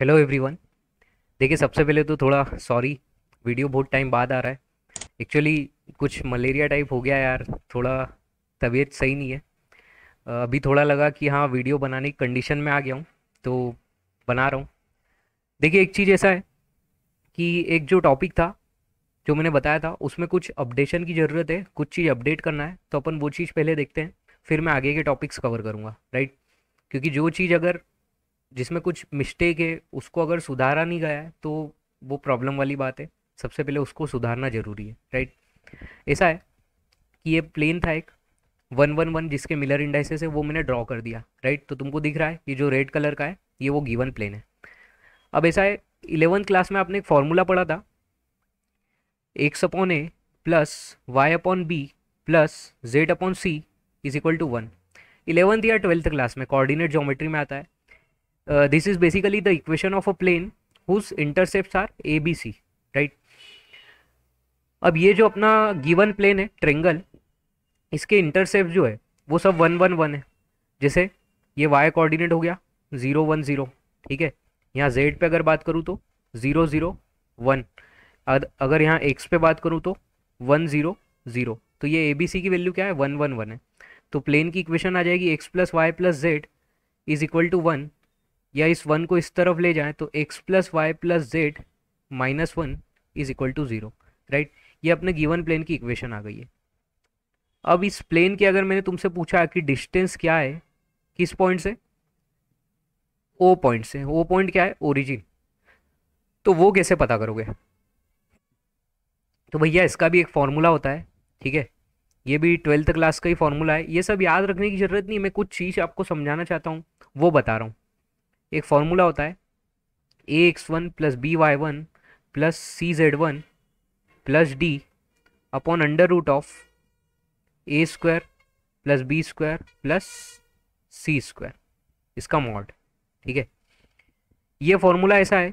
Hello everyone देखिए सबसे पहले तो थोड़ा सॉरी वीडियो बहुत टाइम बाद आ रहा है एक्चुअली कुछ मलेरिया टाइप हो गया यार थोड़ा तबीयत सही नहीं है अभी थोड़ा लगा कि हाँ वीडियो बनाने की कंडीशन में आ गया हूँ तो बना रहा हूँ देखिए एक चीज़ ऐसा है कि एक जो टॉपिक था जो मैंने बताया था उसमें कुछ अपडेशन की ज़रूरत है कुछ चीज़ अपडेट करना है तो अपन वो चीज़ पहले देखते हैं फिर मैं आगे के टॉपिक्स कवर करूँगा राइट क्योंकि जो चीज़ अगर जिसमें कुछ मिस्टेक है उसको अगर सुधारा नहीं गया है तो वो प्रॉब्लम वाली बात है सबसे पहले उसको सुधारना ज़रूरी है राइट ऐसा है कि ये प्लेन था एक वन वन वन जिसके मिलर इंडाइसेस है वो मैंने ड्रॉ कर दिया राइट तो तुमको दिख रहा है ये जो रेड कलर का है ये वो गिवन प्लेन है अब ऐसा है इलेवंथ क्लास में आपने एक फॉर्मूला पढ़ा था x upon a plus y upon b plus z upon c is equal to one eleventh या ट्वेल्थ क्लास में कोऑर्डिनेट ज्योमेट्री में आता है this uh, this is basically the equation of a plane whose intercepts are a b c right अब ये जो अपना given plane है ट्रेंगल इसके इंटरसेप्ट जो है वो सब वन वन वन है जैसे ये वाई कोऑर्डिनेट हो गया ज़ीरो वन ज़ीरो ठीक है यहाँ जेड पे अगर बात करूँ तो ज़ीरो ज़ीरो वन अगर यहाँ एक्स पे बात करूँ तो वन ज़ीरो ज़ीरो तो ये ए बी सी की वैल्यू क्या है वन वन वन है तो प्लेन की इक्वेशन आ जाएगी x plus y plus z is equal to one या इस वन को इस तरफ ले जाएं तो x plus y plus z minus one is equal to zero right ये अपने गिवन प्लेन की इक्वेशन आ गई है अब इस प्लेन के अगर मैंने तुमसे पूछा कि डिस्टेंस क्या है किस पॉइंट से ओ पॉइंट से ओ पॉइंट क्या है ओरिजिन तो वो कैसे पता करोगे तो भैया इसका भी एक फॉर्मूला होता है ठीक है ये भी ट्वेल्थ क्लास का ही फॉर्मूला है ये सब याद रखने की ज़रूरत नहीं मैं कुछ चीज़ आपको समझाना चाहता हूँ वो बता रहा हूँ एक फॉर्मूला होता है a x one plus b y one plus c z one plus d upon under root of a square plus b square plus c square इसका मॉड ठीक है ये फॉर्मूला ऐसा है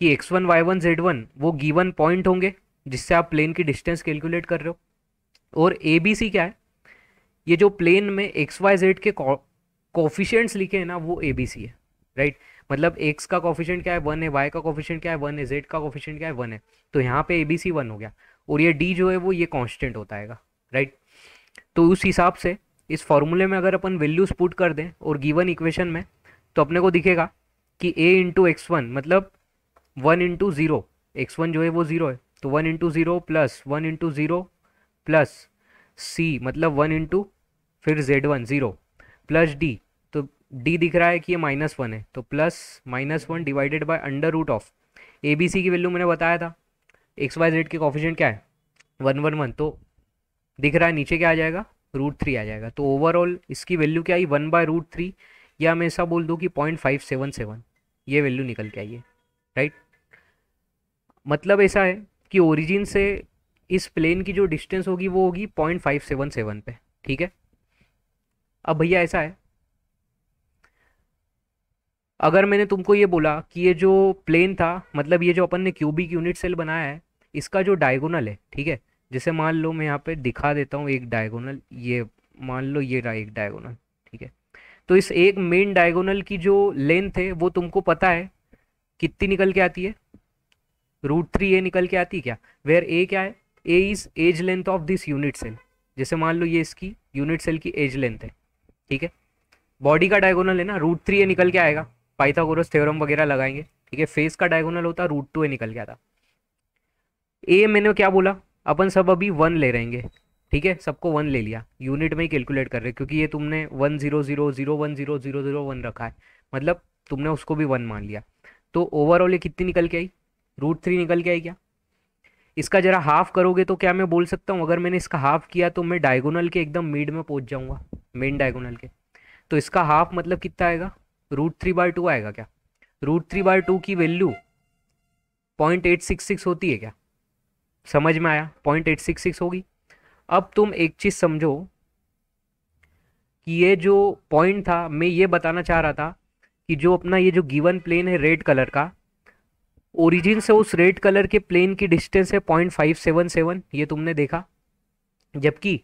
कि x one y one z one वो given point होंगे जिससे आप प्लेन की डिस्टेंस कैलकुलेट कर रहे हो और ए बी सी क्या है ये जो प्लेन में एक्स वाई जेड के कॉफिशेंट्स लिखे हैं ना वो ए बी सी है राइट मतलब एक्स का कॉफिशेंट क्या है वन है वाई का कॉफिशेंट क्या है वन है जेड का कॉफिशेंट क्या है वन है तो यहाँ पे ए बी सी वन हो गया और ये डी जो है वो ये कॉन्स्टेंट होता है राइट तो उस हिसाब से इस फॉर्मूले में अगर अपन वैल्यूज पुट कर दें और गिवन इक्वेशन में तो अपने को दिखेगा कि ए इंटू एक्स वन मतलब one into zero x one जो है वो ज़ीरो है तो one into zero plus one into zero plus c मतलब वन इंटू फिर z one zero plus d d दिख रहा है कि ये माइनस वन है तो plus minus one divided by under root of a b c की वैल्यू मैंने बताया था एक्स वाई जेड के कॉफिशेंट क्या है वन वन वन तो दिख रहा है नीचे क्या आ जाएगा रूट थ्री आ जाएगा तो ओवरऑल इसकी वैल्यू क्या आई वन बाय रूट थ्री या मैं ऐसा बोल दूँ कि पॉइंट फाइव सेवन सेवन ये वैल्यू निकल के आई है राइट मतलब ऐसा है कि ओरिजिन से इस प्लेन की जो डिस्टेंस होगी वो होगी पॉइंट फाइव सेवन सेवन पे ठीक है अब भैया ऐसा है अगर मैंने तुमको ये बोला कि ये जो प्लेन था मतलब ये जो अपन ने क्यूबिक यूनिट सेल बनाया है इसका जो डायगोनल है ठीक है जैसे मान लो मैं यहाँ पे दिखा देता हूँ एक डायगोनल ये मान लो ये रहा एक डायगोनल ठीक है तो इस एक मेन डायगोनल की जो लेंथ है वो तुमको पता है कितनी निकल के आती है रूट थ्री ए निकल के आती है क्या वेयर ए क्या है a is edge length of this unit cell जैसे मान लो ये इसकी यूनिट सेल की एज लेंथ है ठीक है बॉडी का डायगोनल है ना रूट थ्री ए निकल के आएगा पाइथागोरस थ्योरम वगैरह लगाएंगे ठीक है फेस का डायगोनल होता रूट टू ए निकल गया था ए मैंने क्या बोला अपन सब अभी वन ले रहेंगे ठीक है सबको वन ले लिया यूनिट में ही कैलकुलेट कर रहे क्योंकि ये तुमने one zero zero zero one zero zero zero one रखा है मतलब तुमने उसको भी वन मान लिया तो ओवरऑल ये कितनी निकल के आई रूट थ्री निकल के आई क्या इसका जरा हाफ करोगे तो क्या मैं बोल सकता हूँ अगर मैंने इसका हाफ किया तो मैं डायगोनल के एकदम मिड में पहुँच जाऊँगा मेन डायगोनल के तो इसका हाफ मतलब कितना आएगा रूट थ्री बाय टू आएगा क्या रूट थ्री बाय टू की value point eight six six होती है क्या समझ में आया पॉइंट एट सिक्स सिक्स होगी अब तुम एक चीज़ समझो कि ये जो पॉइंट था मैं ये बताना चाह रहा था कि जो अपना ये जो गिवन प्लेन है रेड कलर का ओरिजिन से उस रेड कलर के प्लेन की डिस्टेंस है पॉइंट फाइव सेवन सेवन ये तुमने देखा जबकि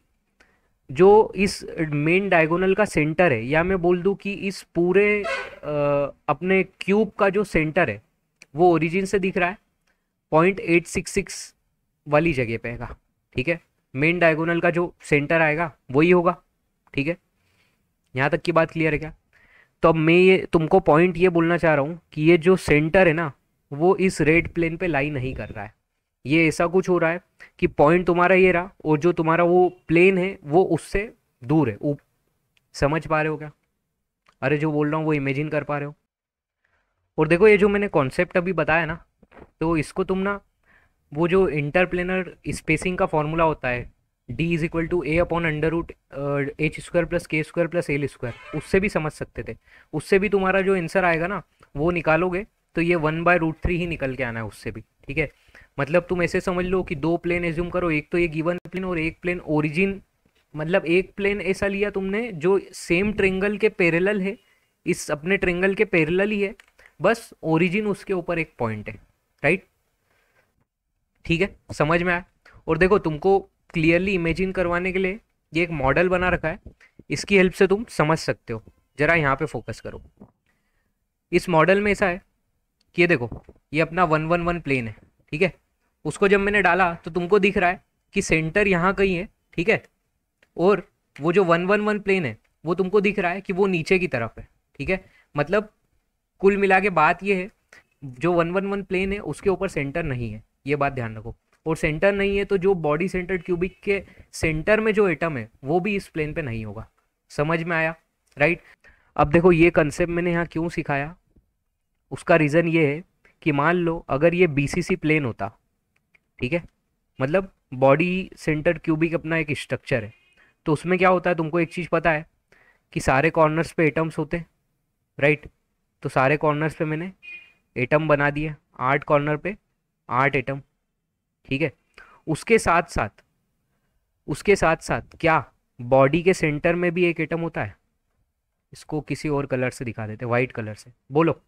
जो इस मेन डायगोनल का सेंटर है या मैं बोल दूं कि इस पूरे अपने क्यूब का जो सेंटर है वो ओरिजिन से दिख रहा है पॉइंट एट सिक्स सिक्स वाली जगह पे आएगा ठीक है मेन डायगोनल का जो सेंटर आएगा वही होगा ठीक है यहाँ तक की बात क्लियर है क्या तो अब मैं ये तुमको पॉइंट ये बोलना चाह रहा हूँ कि ये जो सेंटर है ना वो इस रेड प्लेन पे लाई नहीं कर रहा है ये ऐसा कुछ हो रहा है कि पॉइंट तुम्हारा ये रहा और जो तुम्हारा वो प्लेन है वो उससे दूर है ऊप समझ पा रहे हो क्या अरे जो बोल रहा हूँ वो इमेजिन कर पा रहे हो और देखो ये जो मैंने कॉन्सेप्ट अभी बताया ना तो इसको तुम ना वो जो इंटरप्लेनर स्पेसिंग का फॉर्मूला होता है d is equal to a upon under root h square plus k square plus l square उससे भी समझ सकते थे उससे भी तुम्हारा जो आंसर आएगा ना वो निकालोगे तो ये वन बाय रूट थ्री ही निकल के आना है उससे भी ठीक है मतलब तुम ऐसे समझ लो कि दो प्लेन एज्यूम करो एक तो ये गिवन प्लेन और एक प्लेन ओरिजिन मतलब एक प्लेन ऐसा लिया तुमने जो सेम ट्रेंगल के पैरेलल है इस अपने ट्रेंगल के पैरेलल ही है बस ओरिजिन उसके ऊपर एक पॉइंट है राइट ठीक है समझ में आया और देखो तुमको क्लियरली इमेजिन करवाने के लिए ये एक मॉडल बना रखा है इसकी हेल्प से तुम समझ सकते हो ज़रा यहाँ पे फोकस करो इस मॉडल में ऐसा है कि ये देखो ये अपना वन वन वन प्लेन है ठीक है उसको जब मैंने डाला तो तुमको दिख रहा है कि सेंटर यहाँ कहीं है ठीक है और वो जो वन वन वन प्लेन है वो तुमको दिख रहा है कि वो नीचे की तरफ है ठीक है मतलब कुल मिला के बात ये है जो वन वन वन प्लेन है उसके ऊपर सेंटर नहीं है ये बात ध्यान रखो और सेंटर नहीं है तो जो बॉडी सेंटर क्यूबिक के सेंटर में जो एटम है वो भी इस प्लेन पे नहीं होगा समझ में आया राइट अब देखो ये कंसेप्ट मैंने यहाँ क्यों सिखाया उसका रीज़न ये है कि मान लो अगर ये बी प्लेन होता ठीक है मतलब बॉडी सेंटर क्यूबिक अपना एक स्ट्रक्चर है तो उसमें क्या होता है तुमको एक चीज़ पता है कि सारे कॉर्नर्स पे एटम्स होते हैं राइट तो सारे कॉर्नर्स पे मैंने एटम बना दिया आठ कॉर्नर पे आठ एटम ठीक है उसके साथ साथ उसके साथ साथ क्या बॉडी के सेंटर में भी एक एटम होता है इसको किसी और कलर से दिखा देते वाइट कलर से बोलो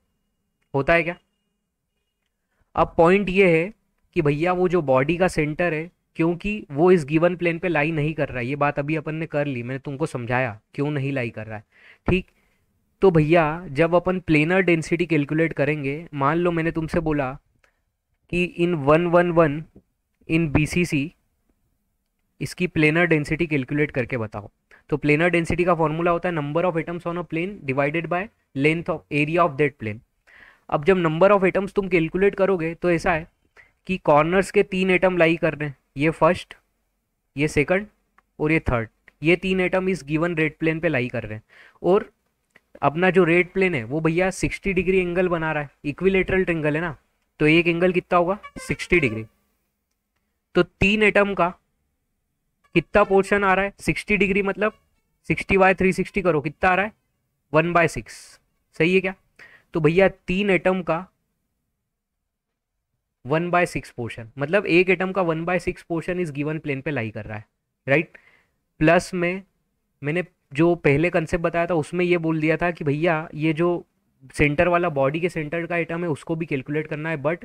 होता है क्या अब पॉइंट ये है कि भैया वो जो बॉडी का सेंटर है क्योंकि वो इस गिवन प्लेन पे लाई नहीं कर रहा है ये बात अभी अपन ने कर ली मैंने तुमको समझाया क्यों नहीं लाई कर रहा है ठीक तो भैया जब अपन प्लेनर डेंसिटी कैलकुलेट करेंगे मान लो मैंने तुमसे बोला कि in one one one in b इसकी प्लेनर डेंसिटी कैलकुलेट करके बताओ तो प्लेनर डेंसिटी का फॉर्मूला होता है number of atoms on a plane divided by length of area of that plane अब जब नंबर ऑफ एटम्स तुम कैलकुलेट करोगे तो ऐसा है कि कॉर्नर्स के तीन एटम लाई कर रहे हैं ये फर्स्ट ये सेकंड और ये थर्ड ये तीन एटम इस गिवन रेड प्लेन पे लाई कर रहे हैं और अपना जो रेड प्लेन है वो भैया 60 डिग्री एंगल बना रहा है इक्विलेटरल ट्रेंगल है ना तो एक एंगल कितना होगा 60 डिग्री तो तीन एटम का कितना पोर्शन आ रहा है 60 डिग्री मतलब 60 बाय 360 करो कितना आ रहा है वन बाय सिक्स सही है क्या तो भैया तीन एटम का वन बाय सिक्स पोर्शन मतलब एक एटम का वन बाय सिक्स पोर्शन इस गिवन प्लेन पे लाई कर रहा है राइट right? प्लस में मैंने जो पहले कंसेप्ट बताया था उसमें ये बोल दिया था कि भैया ये जो सेंटर वाला बॉडी के सेंटर का एटम है उसको भी कैलकुलेट करना है बट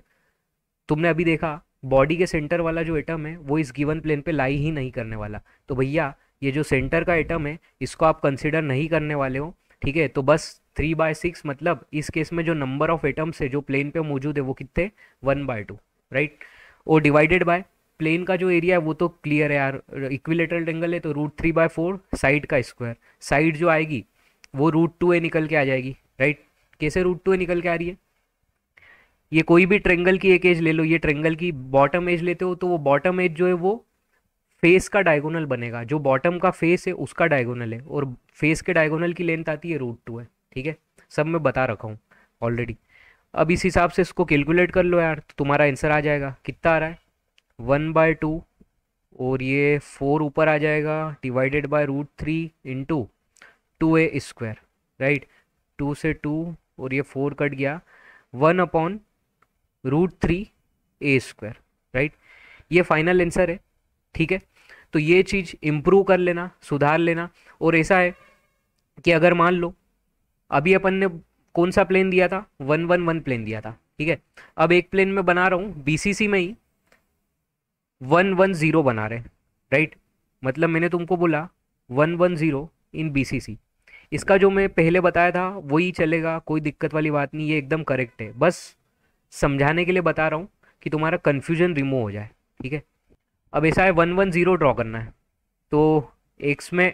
तुमने अभी देखा बॉडी के सेंटर वाला जो एटम है वो इस गिवन प्लेन पे लाई ही नहीं करने वाला तो भैया ये जो सेंटर का एटम है इसको आप कंसिडर नहीं करने वाले हो ठीक है तो बस थ्री बाय सिक्स मतलब इस केस में जो नंबर ऑफ एटम्स है जो प्लेन पे मौजूद है वो कितने वन बाय टू राइट और डिवाइडेड बाय प्लेन का जो एरिया है वो तो क्लियर है यार इक्विलेटरल एंगल है तो root three by four side का स्क्वायर साइड जो आएगी वो रूट टू ए निकल के आ जाएगी राइट कैसे रूट टू ए निकल के आ रही है ये कोई भी ट्रेंगल की एक एज ले लो ये ट्रेंगल की बॉटम एज लेते हो तो वो बॉटम एज जो है वो फेस का डायगोनल बनेगा जो बॉटम का फेस है उसका डायगोनल है और फेस के डायगोनल की लेंथ आती है रूट टू है ठीक है सब मैं बता रखा हूँ ऑलरेडी अब इस हिसाब से इसको कैलकुलेट कर लो यार तो तुम्हारा आंसर आ जाएगा कितना आ रहा है वन बाय टू और ये फोर ऊपर आ जाएगा divided by root three into two a square right two से टू और ये फोर कट गया one upon root three a square right ये फाइनल आंसर है ठीक है तो ये चीज़ इम्प्रूव कर लेना सुधार लेना और ऐसा है कि अगर मान लो अभी अपन ने कौन सा प्लेन दिया था वन वन वन प्लेन दिया था ठीक है अब एक प्लेन में बना रहा हूँ बीसीसी में ही वन वन ज़ीरो बना रहे राइट मतलब मैंने तुमको बोला one one zero in BCC इसका जो मैं पहले बताया था वही चलेगा कोई दिक्कत वाली बात नहीं ये एकदम करेक्ट है बस समझाने के लिए बता रहा हूँ कि तुम्हारा कन्फ्यूजन रिमूव हो जाए ठीक है अब ऐसा है वन वन ज़ीरो ड्रॉ करना है तो एक्स में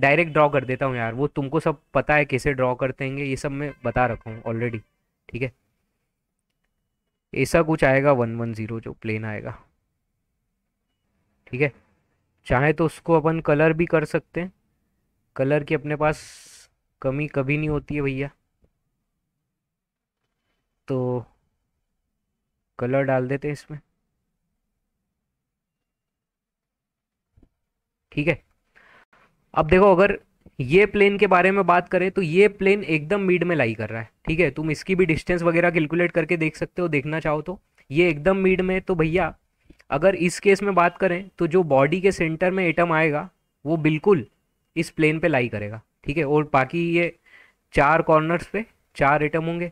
डायरेक्ट ड्रॉ कर देता हूँ यार वो तुमको सब पता है कैसे ड्रॉ करते हैं ये सब मैं बता रखा हूँ ऑलरेडी ठीक है ऐसा कुछ आएगा वन वन ज़ीरो जो प्लेन आएगा ठीक है चाहे तो उसको अपन कलर भी कर सकते हैं कलर की अपने पास कमी कभी नहीं होती है भैया तो कलर डाल देते हैं इसमें ठीक है अब देखो अगर ये प्लेन के बारे में बात करें तो ये प्लेन एकदम मिड में लाई कर रहा है ठीक है तुम इसकी भी डिस्टेंस वगैरह कैलकुलेट करके देख सकते हो देखना चाहो तो ये एकदम मिड में तो भैया अगर इस केस में बात करें तो जो बॉडी के सेंटर में एटम आएगा वो बिल्कुल इस प्लेन पे लाई करेगा ठीक है और बाकी ये चार कॉर्नर्स पे चार एटम होंगे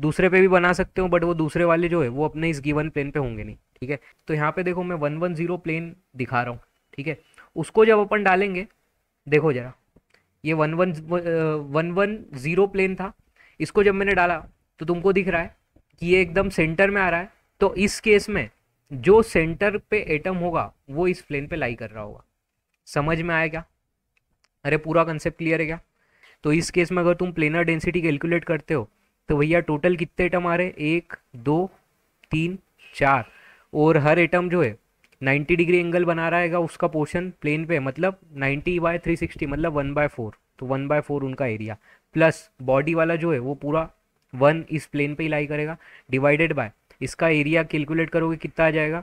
दूसरे पे भी बना सकते हो बट वो दूसरे वाले जो है वो अपने इस गिवन प्लेन पे होंगे नहीं ठीक है तो यहाँ पे देखो मैं वन वन जीरो प्लेन दिखा रहा हूँ ठीक है उसको जब अपन डालेंगे देखो ज़रा ये one one one one zero plane था इसको जब मैंने डाला तो तुमको दिख रहा है कि ये एकदम सेंटर में आ रहा है तो इस केस में जो सेंटर पे एटम होगा वो इस प्लेन पे लाई कर रहा होगा समझ में आया क्या अरे पूरा कंसेप्ट क्लियर है क्या तो इस केस में अगर तुम प्लेनर डेंसिटी कैलकुलेट करते हो तो भैया टोटल कितने एटम आ रहे एक दो तीन चार और हर एटम जो है 90 डिग्री एंगल बना रहेगा उसका पोर्शन प्लेन पे मतलब 90 बाय 360 मतलब वन बाय फोर तो वन बाय फोर उनका एरिया प्लस बॉडी वाला जो है वो पूरा वन इस प्लेन पे ही लाई करेगा डिवाइडेड बाय इसका एरिया कैलकुलेट करोगे कितना आ जाएगा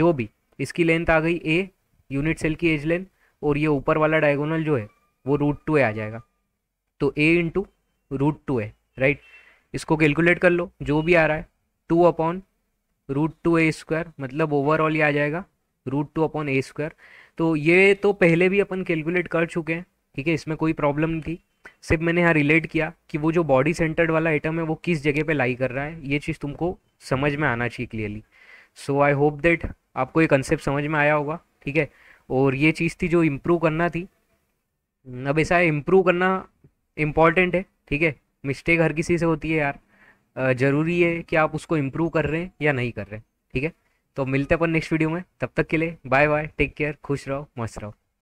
जो भी इसकी लेंथ आ गई ए यूनिट सेल की एज लेंथ और ये ऊपर वाला डायगोनल जो है वो रूट टू आ जाएगा तो a into root two right इसको कैलकुलेट कर लो जो भी आ रहा है two upon root two a square मतलब ओवरऑल ये आ जाएगा root two upon a square तो ये तो पहले भी अपन कैलकुलेट कर चुके हैं ठीक है इसमें कोई प्रॉब्लम नहीं थी सिर्फ मैंने यहाँ रिलेट किया कि वो जो बॉडी सेंटर्ड वाला आइटम है वो किस जगह पे लाई कर रहा है ये चीज़ तुमको समझ में आना चाहिए clearly so I hope that आपको ये कंसेप्ट समझ में आया होगा ठीक है और ये चीज़ थी जो इम्प्रूव करना थी अब ऐसा है इम्प्रूव करना इम्पॉर्टेंट है ठीक है मिस्टेक हर किसी से होती है यार ज़रूरी है कि आप उसको इम्प्रूव कर रहे हैं या नहीं कर रहे हैं ठीक है तो मिलते हैं अपन नेक्स्ट वीडियो में तब तक के लिए बाय बाय टेक केयर खुश रहो मस्त रहो